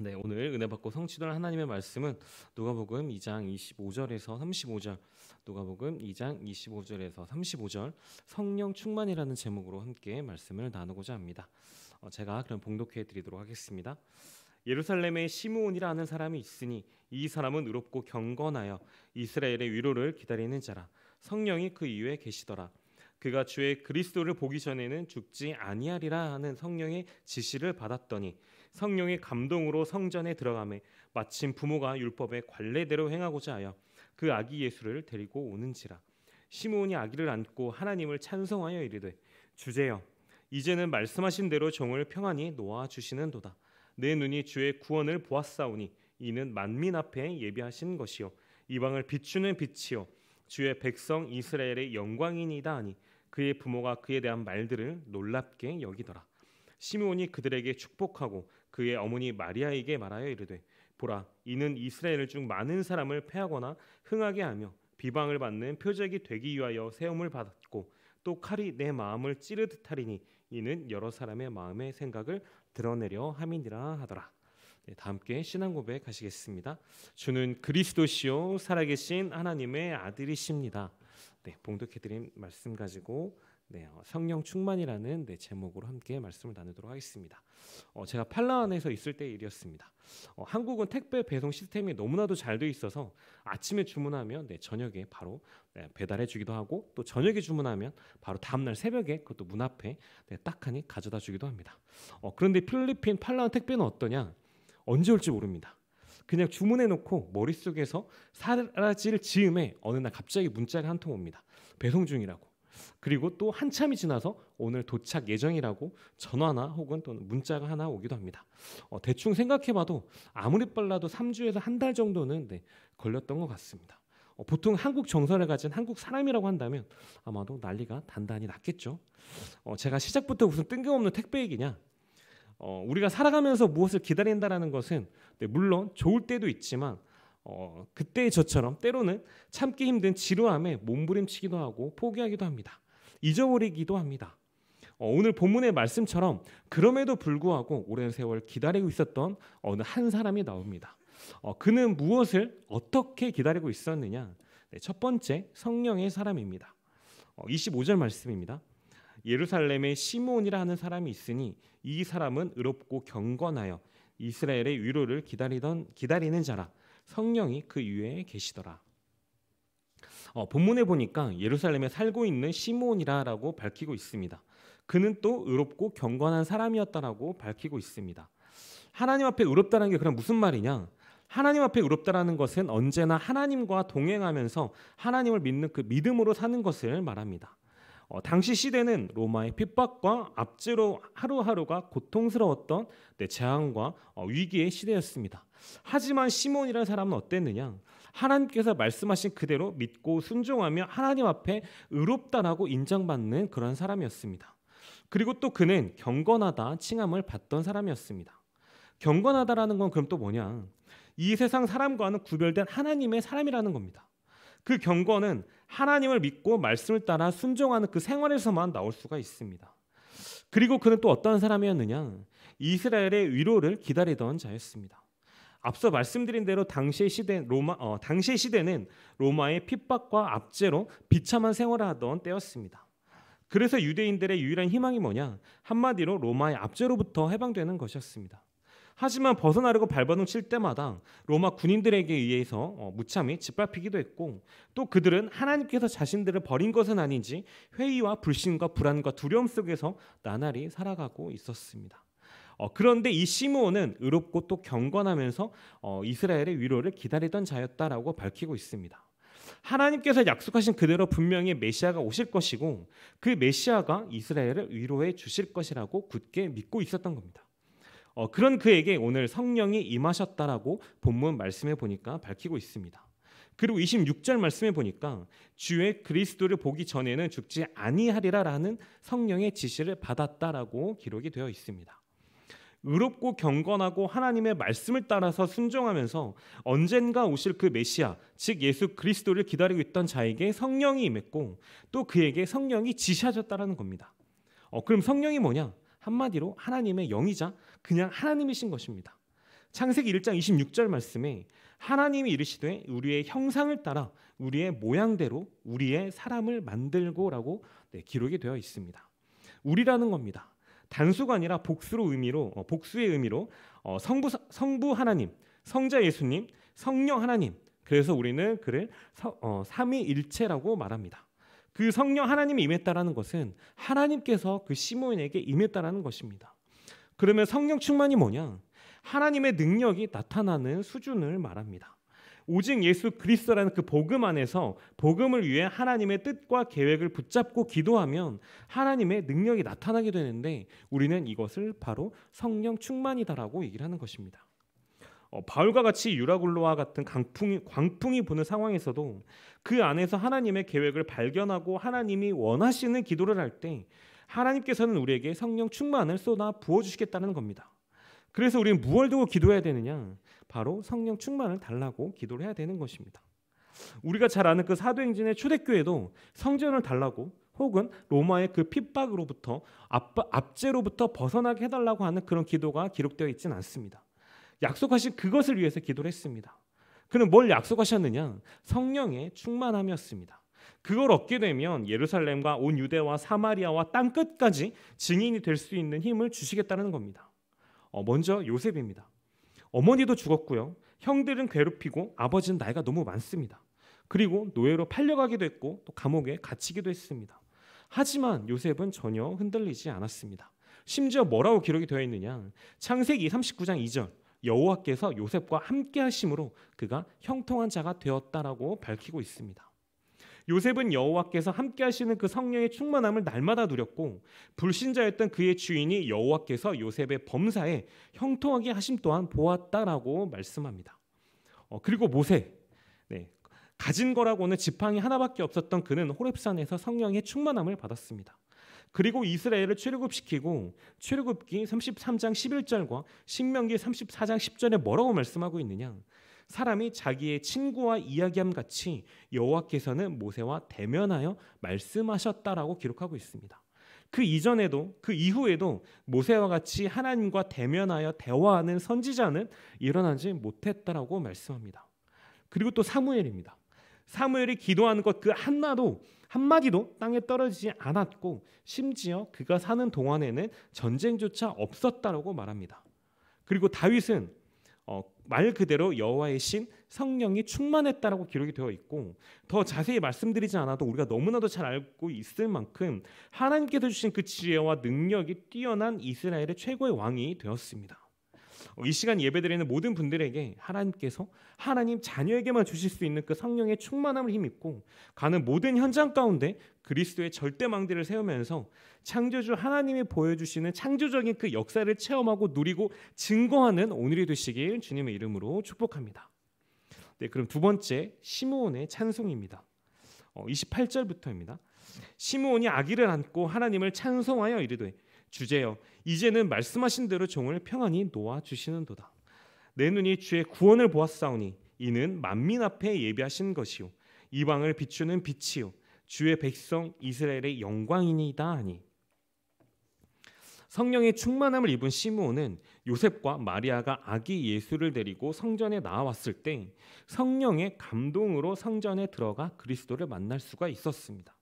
네, 오늘 은혜 받고 성취될 하나님의 말씀은 누가복음 2장 25절에서 35절, 누가복음 2장 25절에서 35절 성령 충만이라는 제목으로 함께 말씀을 나누고자 합니다. 어, 제가 그럼 봉독해 드리도록 하겠습니다. 예루살렘에 시므온이라는 사람이 있으니 이 사람은 의롭고 경건하여 이스라엘의 위로를 기다리는 자라 성령이 그 이외에 계시더라. 그가 주의 그리스도를 보기 전에는 죽지 아니하리라 하는 성령의 지시를 받았더니 성령의 감동으로 성전에 들어가매 마침 부모가 율법의 관례대로 행하고자 하여 그 아기 예수를 데리고 오는지라 시므온이 아기를 안고 하나님을 찬송하여 이르되 주제여 이제는 말씀하신 대로 종을 평안히 놓아 주시는도다 내 눈이 주의 구원을 보았사오니 이는 만민 앞에 예비하신 것이요 이방을 비추는 빛이요 주의 백성 이스라엘의 영광이니다 하니 그의 부모가 그에 대한 말들을 놀랍게 여기더라. 시므온이 그들에게 축복하고 그의 어머니 마리아에게 말하여 이르되 보라 이는 이스라엘 중 많은 사람을 패하거나 흥하게 하며 비방을 받는 표적이 되기 위하여 세움을 받았고 또 칼이 내 마음을 찌르듯 하리니 이는 여러 사람의 마음의 생각을 드러내려 함이니라 하더라. 네, 다 함께 신앙 고백하시겠습니다. 주는 그리스도시요 살아계신 하나님의 아들이십니다. 네, 봉독해드린 말씀 가지고 네, 어, 성령 충만이라는 네, 제목으로 함께 말씀을 나누도록 하겠습니다. 어, 제가 팔라완에서 있을 때 일이었습니다. 어, 한국은 택배 배송 시스템이 너무나도 잘 돼 있어서 아침에 주문하면 네, 저녁에 바로 네, 배달해주기도 하고 또 저녁에 주문하면 바로 다음날 새벽에 그것도 문 앞에 네, 딱하니 가져다주기도 합니다. 어, 그런데 필리핀 팔라완 택배는 어떠냐? 언제 올지 모릅니다. 그냥 주문해놓고 머릿속에서 사라질 즈음에 어느 날 갑자기 문자가 한 통 옵니다. 배송 중이라고. 그리고 또 한참이 지나서 오늘 도착 예정이라고 전화나 혹은 또는 문자가 하나 오기도 합니다. 어, 대충 생각해봐도 아무리 빨라도 3주에서 한 달 정도는 네, 걸렸던 것 같습니다. 어, 보통 한국 정서를 가진 한국 사람이라고 한다면 아마도 난리가 단단히 났겠죠. 어, 제가 시작부터 무슨 뜬금없는 택배 얘기냐? 어, 우리가 살아가면서 무엇을 기다린다라는 것은 네, 물론 좋을 때도 있지만 어, 그때의 저처럼 때로는 참기 힘든 지루함에 몸부림치기도 하고 포기하기도 합니다. 잊어버리기도 합니다. 어, 오늘 본문의 말씀처럼 그럼에도 불구하고 오랜 세월 기다리고 있었던 어느 한 사람이 나옵니다. 어, 그는 무엇을 어떻게 기다리고 있었느냐? 네, 첫 번째 성령의 사람입니다. 어, 25절 말씀입니다. 예루살렘에 시몬이라 하는 사람이 있으니 이 사람은 의롭고 경건하여 이스라엘의 위로를 기다리던 기다리는 자라. 성령이 그 위에 계시더라. 어, 본문에 보니까 예루살렘에 살고 있는 시몬이라라고 밝히고 있습니다. 그는 또 의롭고 경건한 사람이었다라고 밝히고 있습니다. 하나님 앞에 의롭다는 게 그럼 무슨 말이냐? 하나님 앞에 의롭다라는 것은 언제나 하나님과 동행하면서 하나님을 믿는 그 믿음으로 사는 것을 말합니다. 어, 당시 시대는 로마의 핍박과 압제로 하루하루가 고통스러웠던 네, 재앙과 어, 위기의 시대였습니다. 하지만 시몬이라는 사람은 어땠느냐? 하나님께서 말씀하신 그대로 믿고 순종하며 하나님 앞에 의롭다라고 인정받는 그런 사람이었습니다. 그리고 또 그는 경건하다 칭함을 받던 사람이었습니다. 경건하다라는 건 그럼 또 뭐냐? 이 세상 사람과는 구별된 하나님의 사람이라는 겁니다. 그 경건은 하나님을 믿고 말씀을 따라 순종하는 그 생활에서만 나올 수가 있습니다. 그리고 그는 또 어떤 사람이었느냐? 이스라엘의 위로를 기다리던 자였습니다. 앞서 말씀드린 대로 당시의 시대 로마 어, 당시의 시대는 로마의 핍박과 압제로 비참한 생활을 하던 때였습니다. 그래서 유대인들의 유일한 희망이 뭐냐? 한마디로 로마의 압제로부터 해방되는 것이었습니다. 하지만 벗어나려고 발버둥 칠 때마다 로마 군인들에게 의해서 어, 무참히 짓밟히기도 했고 또 그들은 하나님께서 자신들을 버린 것은 아닌지 회의와 불신과 불안과 두려움 속에서 나날이 살아가고 있었습니다. 어, 그런데 이 시므온은 의롭고 또 경건하면서 어, 이스라엘의 위로를 기다리던 자였다라고 밝히고 있습니다. 하나님께서 약속하신 그대로 분명히 메시아가 오실 것이고 그 메시아가 이스라엘을 위로해 주실 것이라고 굳게 믿고 있었던 겁니다. 어, 그런 그에게 오늘 성령이 임하셨다라고 본문 말씀해 보니까 밝히고 있습니다. 그리고 26절 말씀해 보니까 주의 그리스도를 보기 전에는 죽지 아니하리라라는 성령의 지시를 받았다라고 기록이 되어 있습니다. 의롭고 경건하고 하나님의 말씀을 따라서 순종하면서 언젠가 오실 그 메시아, 즉 예수 그리스도를 기다리고 있던 자에게 성령이 임했고 또 그에게 성령이 지시하셨다라는 겁니다. 어, 그럼 성령이 뭐냐? 한마디로 하나님의 영이자 그냥 하나님이신 것입니다. 창세기 1장 26절 말씀에 하나님이 이르시되 우리의 형상을 따라 우리의 모양대로 우리의 사람을 만들고라고 네, 기록이 되어 있습니다. 우리라는 겁니다. 단수가 아니라 복수로 의미로 어, 복수의 의미로 어, 성부 성부 하나님, 성자 예수님, 성령 하나님. 그래서 우리는 그를 서, 어, 삼위일체라고 말합니다. 그 성령 하나님이 임했다라는 것은 하나님께서 그 시몬에게 임했다라는 것입니다. 그러면 성령 충만이 뭐냐? 하나님의 능력이 나타나는 수준을 말합니다. 오직 예수 그리스도라는 그 복음 안에서 복음을 위해 하나님의 뜻과 계획을 붙잡고 기도하면 하나님의 능력이 나타나게 되는데 우리는 이것을 바로 성령 충만이다라고 얘기를 하는 것입니다. 어, 바울과 같이 유라굴로와 같은 강풍이, 광풍이 부는 상황에서도 그 안에서 하나님의 계획을 발견하고 하나님이 원하시는 기도를 할 때 하나님께서는 우리에게 성령 충만을 쏟아 부어주시겠다는 겁니다. 그래서 우리는 무얼 두고 기도해야 되느냐? 바로 성령 충만을 달라고 기도를 해야 되는 것입니다. 우리가 잘 아는 그사도행진의 초대교회도 성전을 달라고 혹은 로마의 그 핍박으로부터 압제로부터 벗어나게 해달라고 하는 그런 기도가 기록되어 있지는 않습니다. 약속하신 그것을 위해서 기도를 했습니다. 그는 뭘 약속하셨느냐? 성령의 충만함이었습니다. 그걸 얻게 되면 예루살렘과 온 유대와 사마리아와 땅 끝까지 증인이 될 수 있는 힘을 주시겠다는 겁니다. 어, 먼저 요셉입니다. 어머니도 죽었고요. 형들은 괴롭히고 아버지는 나이가 너무 많습니다. 그리고 노예로 팔려가기도 했고 또 감옥에 갇히기도 했습니다. 하지만 요셉은 전혀 흔들리지 않았습니다. 심지어 뭐라고 기록이 되어 있느냐? 창세기 39장 2절 여호와께서 요셉과 함께 하심으로 그가 형통한 자가 되었다라고 밝히고 있습니다. 요셉은 여호와께서 함께 하시는 그 성령의 충만함을 날마다 누렸고 불신자였던 그의 주인이 여호와께서 요셉의 범사에 형통하게 하심 또한 보았다라고 말씀합니다. 어, 그리고 모세 네, 가진 거라고는 지팡이 하나밖에 없었던 그는 호렙산에서 성령의 충만함을 받았습니다. 그리고 이스라엘을 출애굽시키고 출애굽기 33장 11절과 신명기 34장 10절에 뭐라고 말씀하고 있느냐? 사람이 자기의 친구와 이야기함 같이 여호와께서는 모세와 대면하여 말씀하셨다라고 기록하고 있습니다. 그 이전에도 그 이후에도 모세와 같이 하나님과 대면하여 대화하는 선지자는 일어나지 못했다라고 말씀합니다. 그리고 또 사무엘입니다. 사무엘이 기도하는 것그 하나도 한마디도 땅에 떨어지지 않았고 심지어 그가 사는 동안에는 전쟁조차 없었다라고 말합니다. 그리고 다윗은 어, 말 그대로 여호와의 신 성령이 충만했다라고 기록이 되어 있고 더 자세히 말씀드리지 않아도 우리가 너무나도 잘 알고 있을 만큼 하나님께서 주신 그 지혜와 능력이 뛰어난 이스라엘의 최고의 왕이 되었습니다. 이 시간 예배드리는 모든 분들에게 하나님께서 하나님 자녀에게만 주실 수 있는 그 성령의 충만함을 힘입고 가는 모든 현장 가운데 그리스도의 절대망대를 세우면서 창조주 하나님이 보여주시는 창조적인 그 역사를 체험하고 누리고 증거하는 오늘이 되시길 주님의 이름으로 축복합니다. 네, 그럼 두 번째 시므온의 찬송입니다. 어, 28절부터입니다. 시므온이 아기를 안고 하나님을 찬송하여 이르되 주제요. 이제는 말씀하신 대로 종을 평안히 놓아 주시는도다. 내 눈이 주의 구원을 보았사오니 이는 만민 앞에 예비하신 것이요 이방을 비추는 빛이요 주의 백성 이스라엘의 영광이니이다 하니 성령의 충만함을 입은 시므온은 요셉과 마리아가 아기 예수를 데리고 성전에 나왔을 때 성령의 감동으로 성전에 들어가 그리스도를 만날 수가 있었습니다.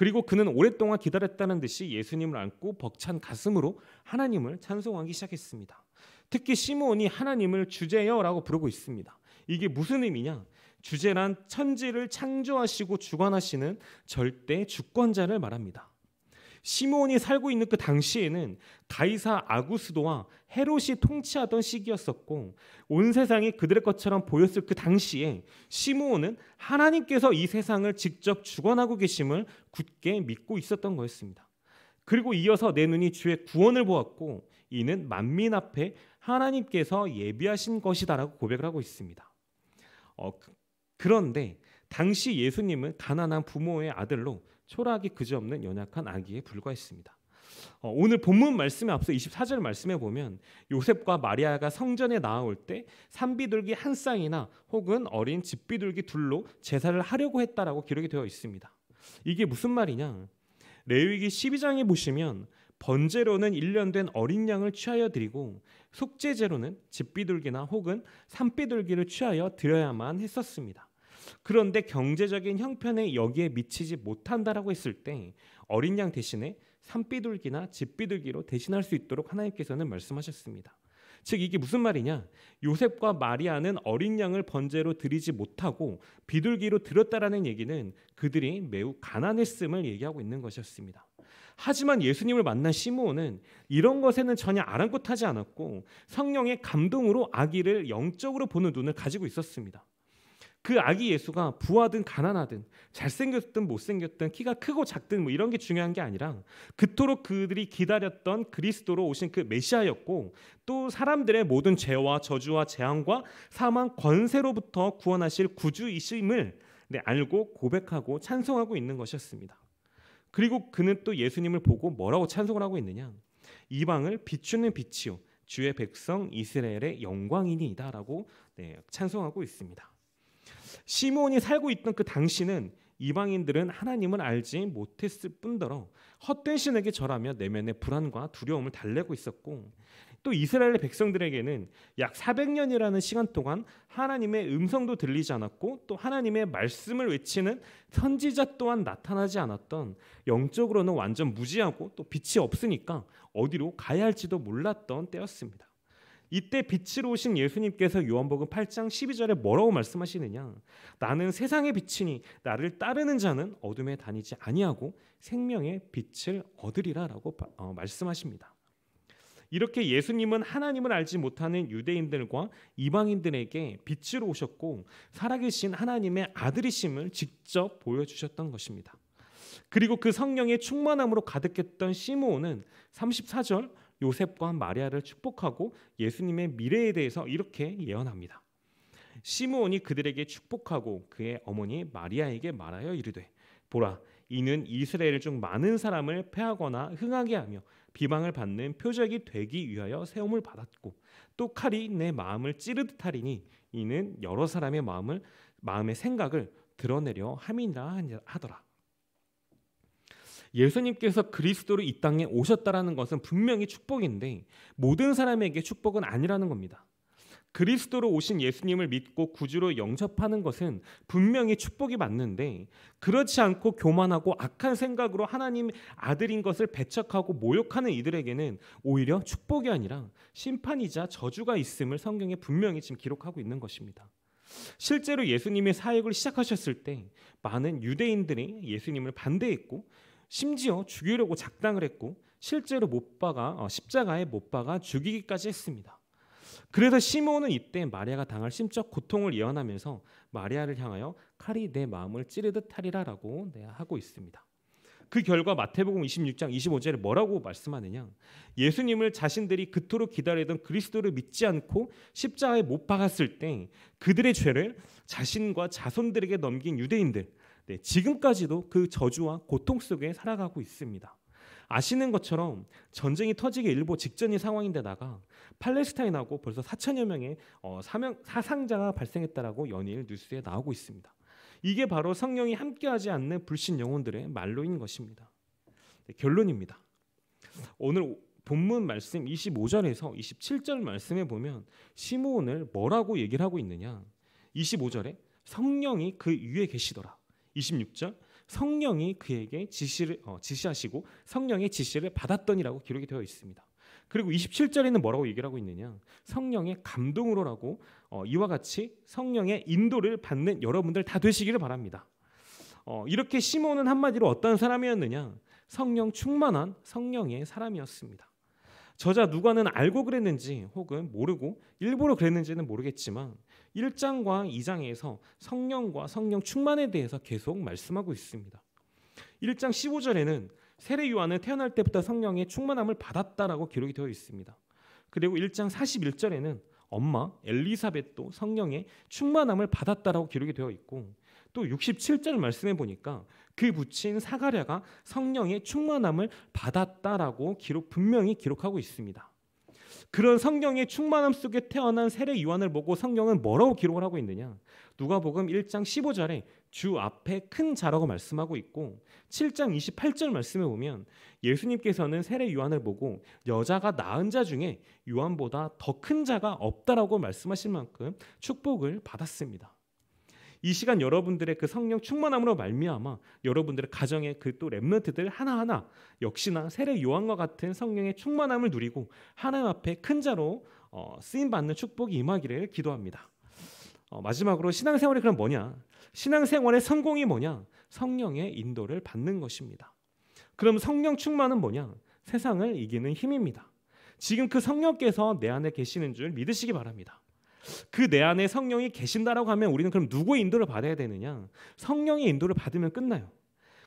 그리고 그는 오랫동안 기다렸다는 듯이 예수님을 안고 벅찬 가슴으로 하나님을 찬송하기 시작했습니다. 특히 시므이 하나님을 주제여라고 부르고 있습니다. 이게 무슨 의미냐? 주제란 천지를 창조하시고 주관하시는 절대 주권자를 말합니다. 시므온이 살고 있는 그 당시에는 가이사 아구스도와 헤롯이 통치하던 시기였었고 온 세상이 그들의 것처럼 보였을 그 당시에 시므온은 하나님께서 이 세상을 직접 주관하고 계심을 굳게 믿고 있었던 거였습니다. 그리고 이어서 내 눈이 주의 구원을 보았고 이는 만민 앞에 하나님께서 예비하신 것이다라고 고백을 하고 있습니다. 어, 그, 그런데 당시 예수님은 가난한 부모의 아들로 초라하기 그지없는 연약한 아기에 불과했습니다. 어, 오늘 본문 말씀에 앞서 24절 말씀에 보면 요셉과 마리아가 성전에 나올 때 산비둘기 한 쌍이나 혹은 어린 집비둘기 둘로 제사를 하려고 했다라고 기록이 되어 있습니다. 이게 무슨 말이냐? 레위기 12장에 보시면 번제로는 1년 된 어린 양을 취하여 드리고 속죄제로는 집비둘기나 혹은 산비둘기를 취하여 드려야만 했었습니다. 그런데 경제적인 형편에 여기에 미치지 못한다라고 했을 때 어린 양 대신에 산비둘기나 집비둘기로 대신할 수 있도록 하나님께서는 말씀하셨습니다. 즉 이게 무슨 말이냐? 요셉과 마리아는 어린 양을 번제로 드리지 못하고 비둘기로 드렸다라는 얘기는 그들이 매우 가난했음을 얘기하고 있는 것이었습니다. 하지만 예수님을 만난 시므온은 이런 것에는 전혀 아랑곳하지 않았고 성령의 감동으로 아기를 영적으로 보는 눈을 가지고 있었습니다. 그 아기 예수가 부하든 가난하든 잘생겼든 못생겼든 키가 크고 작든 뭐 이런 게 중요한 게 아니라 그토록 그들이 기다렸던 그리스도로 오신 그 메시아였고 또 사람들의 모든 죄와 저주와 재앙과 사망 권세로부터 구원하실 구주이심을 네, 알고 고백하고 찬송하고 있는 것이었습니다. 그리고 그는 또 예수님을 보고 뭐라고 찬송을 하고 있느냐? 이방을 비추는 빛이요 주의 백성 이스라엘의 영광이니이다라고 네, 찬송하고 있습니다. 시몬이 살고 있던 그 당시는 이방인들은 하나님을 알지 못했을 뿐더러 헛된 신에게 절하며 내면의 불안과 두려움을 달래고 있었고 또 이스라엘 백성들에게는 약 400년이라는 시간 동안 하나님의 음성도 들리지 않았고 또 하나님의 말씀을 외치는 선지자 또한 나타나지 않았던 영적으로는 완전 무지하고 또 빛이 없으니까 어디로 가야 할지도 몰랐던 때였습니다. 이때 빛으로 오신 예수님께서 요한복음 8장 12절에 뭐라고 말씀하시느냐? 나는 세상의 빛이니 나를 따르는 자는 어둠에 다니지 아니하고 생명의 빛을 얻으리라라고 어, 말씀하십니다. 이렇게 예수님은 하나님을 알지 못하는 유대인들과 이방인들에게 빛으로 오셨고 살아계신 하나님의 아들이심을 직접 보여주셨던 것입니다. 그리고 그 성령의 충만함으로 가득했던 시므온은 34절 요셉과 마리아를 축복하고 예수님의 미래에 대해서 이렇게 예언합니다. 시므온이 그들에게 축복하고 그의 어머니 마리아에게 말하여 이르되 보라 이는 이스라엘 중 많은 사람을 패하거나 흥하게 하며 비방을 받는 표적이 되기 위하여 세움을 받았고 또 칼이 내 마음을 찌르듯 하리니 이는 여러 사람의 마음을 마음의 생각을 드러내려 함이라 하더라 예수님께서 그리스도로 이 땅에 오셨다라는 것은 분명히 축복인데 모든 사람에게 축복은 아니라는 겁니다. 그리스도로 오신 예수님을 믿고 구주로 영접하는 것은 분명히 축복이 맞는데 그렇지 않고 교만하고 악한 생각으로 하나님 아들인 것을 배척하고 모욕하는 이들에게는 오히려 축복이 아니라 심판이자 저주가 있음을 성경에 분명히 지금 기록하고 있는 것입니다. 실제로 예수님의 사역을 시작하셨을 때 많은 유대인들이 예수님을 반대했고 심지어 죽이려고 작당을 했고 실제로 못 박아 어, 십자가에 못 박아 죽이기까지 했습니다. 그래서 시몬은 이때 마리아가 당할 심적 고통을 예언하면서 마리아를 향하여 칼이 내 마음을 찌르듯 하리라라고 네, 하고 있습니다. 그 결과 마태복음 26장 25절에 뭐라고 말씀하느냐? 예수님을 자신들이 그토록 기다리던 그리스도를 믿지 않고 십자가에 못 박았을 때 그들의 죄를 자신과 자손들에게 넘긴 유대인들 네, 지금까지도 그 저주와 고통 속에 살아가고 있습니다. 아시는 것처럼 전쟁이 터지기 일보 직전인 상황인데다가 팔레스타인하고 벌써 4천여 명의 어, 사명, 사상자가 발생했다라고 연일 뉴스에 나오고 있습니다. 이게 바로 성령이 함께하지 않는 불신 영혼들의 말로인 것입니다. 네, 결론입니다. 오늘 본문 말씀 25절에서 27절 말씀에 보면 시므온을 뭐라고 얘기를 하고 있느냐? 25절에 성령이 그 위에 계시더라. 26절 성령이 그에게 지시를 어, 지시하시고 성령의 지시를 받았더니라고 기록이 되어 있습니다. 그리고 27절에는 뭐라고 얘기를 하고 있느냐? 성령의 감동으로라고 어, 이와 같이 성령의 인도를 받는 여러분들 다 되시기를 바랍니다. 어, 이렇게 시몬은 한마디로 어떤 사람이었느냐? 성령 충만한 성령의 사람이었습니다. 저자 누가는 알고 그랬는지 혹은 모르고 일부러 그랬는지는 모르겠지만 1장과 2장에서 성령과 성령 충만에 대해서 계속 말씀하고 있습니다. 1장 15절에는 세례 요한은 태어날 때부터 성령의 충만함을 받았다라고 기록이 되어 있습니다. 그리고 1장 41절에는 엄마 엘리사벳도 성령의 충만함을 받았다라고 기록이 되어 있고 또 67절 말씀해 보니까 그 부친 사가랴가 성령의 충만함을 받았다라고 기록 분명히 기록하고 있습니다. 그런 성령의 충만함 속에 태어난 세례 요한을 보고 성경은 뭐라고 기록을 하고 있느냐? 누가복음 1장 15절에 주 앞에 큰 자라고 말씀하고 있고 7장 28절 말씀에 보면 예수님께서는 세례 요한을 보고 여자가 낳은 자 중에 요한보다 더 큰 자가 없다라고 말씀하실 만큼 축복을 받았습니다. 이 시간 여러분들의 그 성령 충만함으로 말미암아 여러분들의 가정의 그또 렘넌트들 하나하나 역시나 세례 요한과 같은 성령의 충만함을 누리고 하나님 앞에 큰 자로 어, 쓰임 받는 축복이 임하기를 기도합니다. 어, 마지막으로 신앙생활이 그럼 뭐냐? 신앙생활의 성공이 뭐냐? 성령의 인도를 받는 것입니다. 그럼 성령 충만은 뭐냐? 세상을 이기는 힘입니다. 지금 그 성령께서 내 안에 계시는 줄 믿으시기 바랍니다. 그내 안에 성령이 계신다라고 하면 우리는 그럼 누구의 인도를 받아야 되느냐? 성령의 인도를 받으면 끝나요.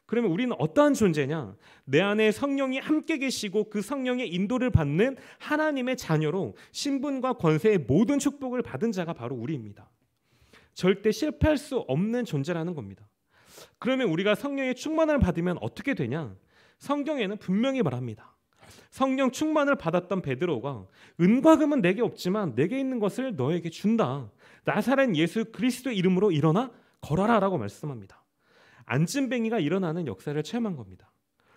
그러면 우리는 어떠한 존재냐? 내 안에 성령이 함께 계시고 그 성령의 인도를 받는 하나님의 자녀로 신분과 권세의 모든 축복을 받은 자가 바로 우리입니다. 절대 실패할 수 없는 존재라는 겁니다. 그러면 우리가 성령의 충만을 받으면 어떻게 되냐? 성경에는 분명히 말합니다. 성령 충만을 받았던 베드로가 은과 금은 내게 없지만 내게 있는 것을 너에게 준다. 나사렛 예수 그리스도 이름으로 일어나 걸어라라고 말씀합니다. 안진뱅이가 일어나는 역사를 체험한 겁니다.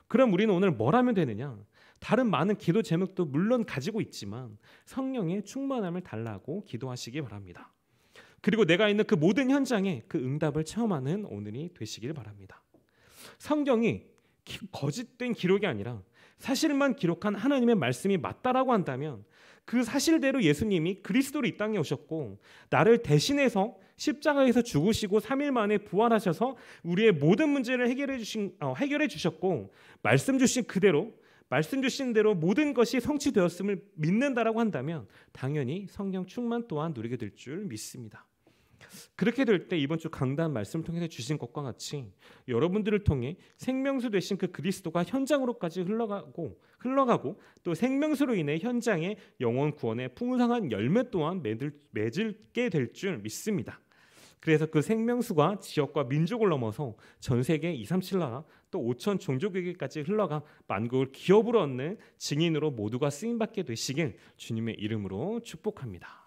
그럼 우리는 오늘 뭘 하면 되느냐? 다른 많은 기도 제목도 물론 가지고 있지만 성령의 충만함을 달라고 기도하시기 바랍니다. 그리고 내가 있는 그 모든 현장에 그 응답을 체험하는 오늘이 되시길 바랍니다. 성경이 거짓된 기록이 아니라 사실만 기록한 하나님의 말씀이 맞다라고 한다면 그 사실대로 예수님이 그리스도로 이 땅에 오셨고 나를 대신해서 십자가에서 죽으시고 3일 만에 부활하셔서 우리의 모든 문제를 해결해 주신 어, 해결해 주셨고 말씀 주신 그대로 말씀 주신 대로 모든 것이 성취되었음을 믿는다라고 한다면 당연히 성경 충만 또한 누리게 될 줄 믿습니다. 그렇게 될 때 이번 주 강단 말씀을 통해서 주신 것과 같이 여러분들을 통해 생명수 되신 그 그리스도가 현장으로까지 흘러가고 흘러가고 또 생명수로 인해 현장의 영원 구원의 풍성한 열매 또한 맺을, 맺을게 될 줄 믿습니다. 그래서 그 생명수가 지역과 민족을 넘어서 전 세계 2, 3, 7나라 또 5천 종족에게까지 흘러가 만국을 기업으로 얻는 증인으로 모두가 쓰임 받게 되시길 주님의 이름으로 축복합니다.